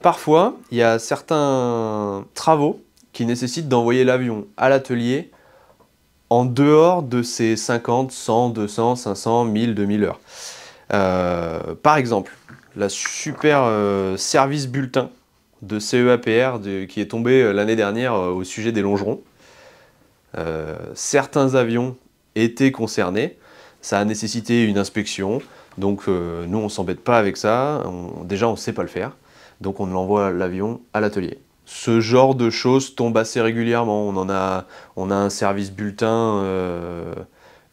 Parfois, il y a certains travaux qui nécessitent d'envoyer l'avion à l'atelier en dehors de ces 50, 100, 200, 500, 1000, 2000 heures. Euh, par exemple, la super euh, service bulletin de CEAPR qui est tombé euh, l'année dernière au sujet des longerons. certains avions étaient concernés, ça a nécessité une inspection, donc nous on s'embête pas avec ça, déjà on sait pas le faire donc on l'envoie l'avion à l'atelier. Ce genre de choses tombe assez régulièrement. On, en a, on a un service bulletin euh,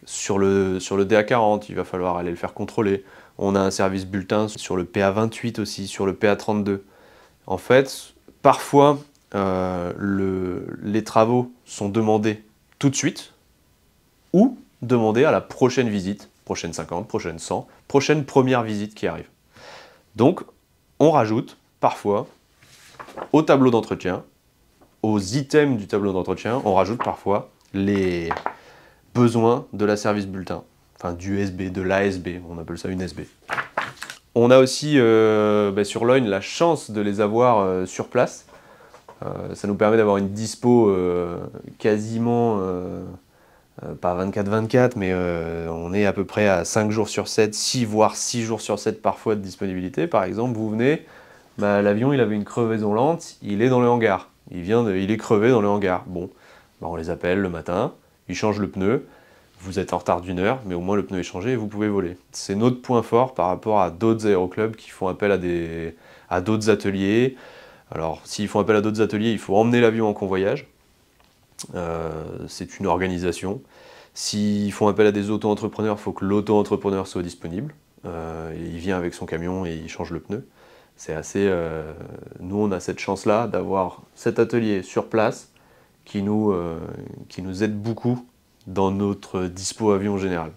sur, le, sur le DA40, il va falloir aller le faire contrôler. On a un service bulletin sur le PA28 aussi, sur le PA32. En fait, parfois, euh, les travaux sont demandés tout de suite ou demandés à la prochaine visite, prochaine 50, prochaine 100, prochaine première visite qui arrive. Donc, on rajoute parfois, au tableau d'entretien, aux items du tableau d'entretien, on rajoute parfois les besoins de la service bulletin, enfin du SB, de l'ASB, on appelle ça une SB. On a aussi euh, ben, sur Loin la chance de les avoir euh, sur place. Euh, ça nous permet d'avoir une dispo quasiment, pas 24-24, mais on est à peu près à 5 jours sur 7, 6 voire 6 jours sur 7 parfois de disponibilité. Par exemple, vous venez, bah, l'avion il avait une crevaison lente, il est dans le hangar. Il, il est crevé dans le hangar. Bon, bah, on les appelle le matin, ils changent le pneu, vous êtes en retard d'une heure, mais au moins le pneu est changé et vous pouvez voler. C'est notre point fort par rapport à d'autres aéroclubs qui font appel à, d'autres ateliers. Alors, s'ils font appel à d'autres ateliers, il faut emmener l'avion en convoyage. Euh, c'est une organisation. S'ils font appel à des auto-entrepreneurs, il faut que l'auto-entrepreneur soit disponible. Euh, il vient avec son camion et il change le pneu c'est assez. Euh, nous, on a cette chance-là d'avoir cet atelier sur place qui nous, euh, qui nous aide beaucoup dans notre dispo avion général.